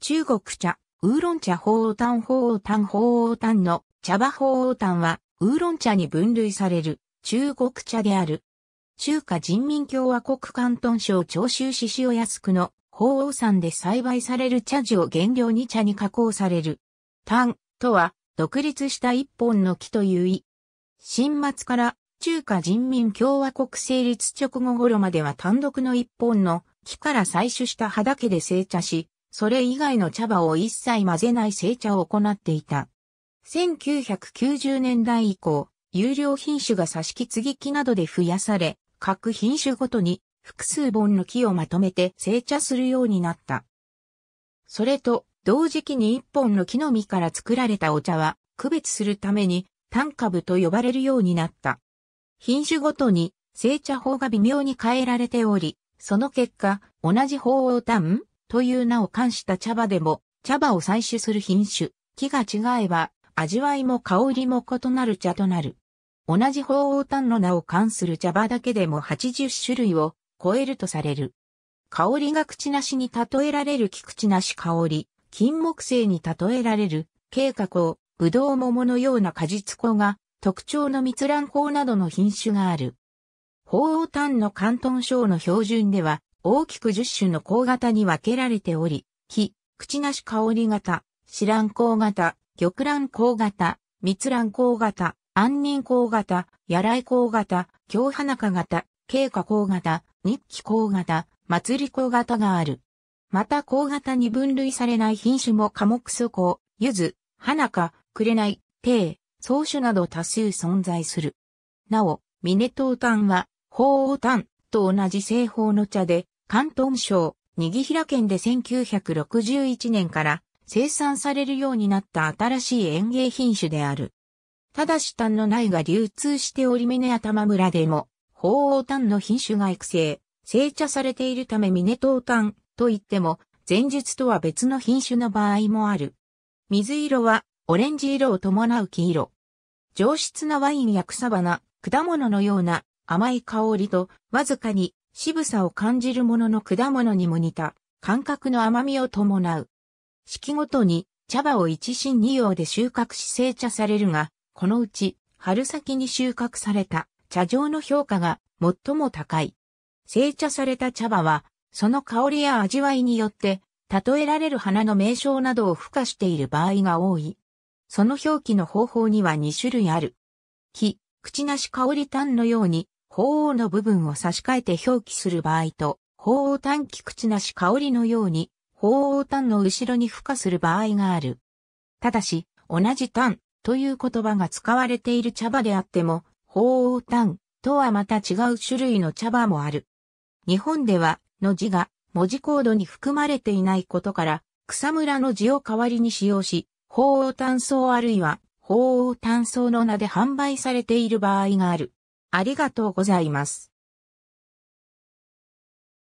中国茶、ウーロン茶鳳凰炭鳳凰炭鳳凰炭の茶葉鳳凰炭は、ウーロン茶に分類される中国茶である。中華人民共和国関東省長州市塩安区の鳳凰山で栽培される茶樹を原料に茶に加工される。炭とは、独立した一本の木という意。新末から中華人民共和国成立直後頃までは単独の一本の木から採取した葉だけで成茶し、それ以外の茶葉を一切混ぜない製茶を行っていた。1990年代以降、有料品種が挿し木継ぎ木などで増やされ、各品種ごとに複数本の木をまとめて製茶するようになった。それと、同時期に一本の木の実から作られたお茶は、区別するために、単株と呼ばれるようになった。品種ごとに、製茶法が微妙に変えられており、その結果、同じ法を単、という名を冠した茶葉でも、茶葉を採取する品種、木が違えば、味わいも香りも異なる茶となる。同じ鳳凰炭の名を冠する茶葉だけでも80種類を超えるとされる。香りが口なしに例えられる木口なし香り、金木犀に例えられる、軽花香、ぶどう桃のような果実香が、特徴の蜜蘭香などの品種がある。鳳凰炭の関東省の標準では、大きく10種の甲型に分けられており、木、口なし香り型、知覧甲型、玉蘭甲型、蜜蘭甲型、安仁甲型、野来甲型、京花花型、京花甲型、日記甲型、祭り甲型がある。また甲型に分類されない品種も科目素甲、柚子、花か、紅、帝、草種など多数存在する。なお、ミネトウタンは、鳳凰炭と同じ製法の茶で、関東省、右平県で1961年から生産されるようになった新しい園芸品種である。ただし炭の苗が流通しており峰頭村でも、鳳凰炭の品種が育成、成茶されているため峰ウ炭といっても、前述とは別の品種の場合もある。水色はオレンジ色を伴う黄色。上質なワインや草花、果物のような甘い香りとわずかに渋さを感じるものの果物にも似た感覚の甘みを伴う。四季ごとに茶葉を一新二葉で収穫し成茶されるが、このうち春先に収穫された茶上の評価が最も高い。成茶された茶葉は、その香りや味わいによって、例えられる花の名称などを付加している場合が多い。その表記の方法には2種類ある。木、口なし香り炭のように、鳳凰の部分を差し替えて表記する場合と、鳳凰炭菊池なし香りのように、鳳凰炭の後ろに付加する場合がある。ただし、同じ炭という言葉が使われている茶葉であっても、鳳凰炭とはまた違う種類の茶葉もある。日本では、の字が文字コードに含まれていないことから、草むらの字を代わりに使用し、鳳凰炭層あるいは、鳳凰単草の名で販売されている場合がある。ありがとうございます。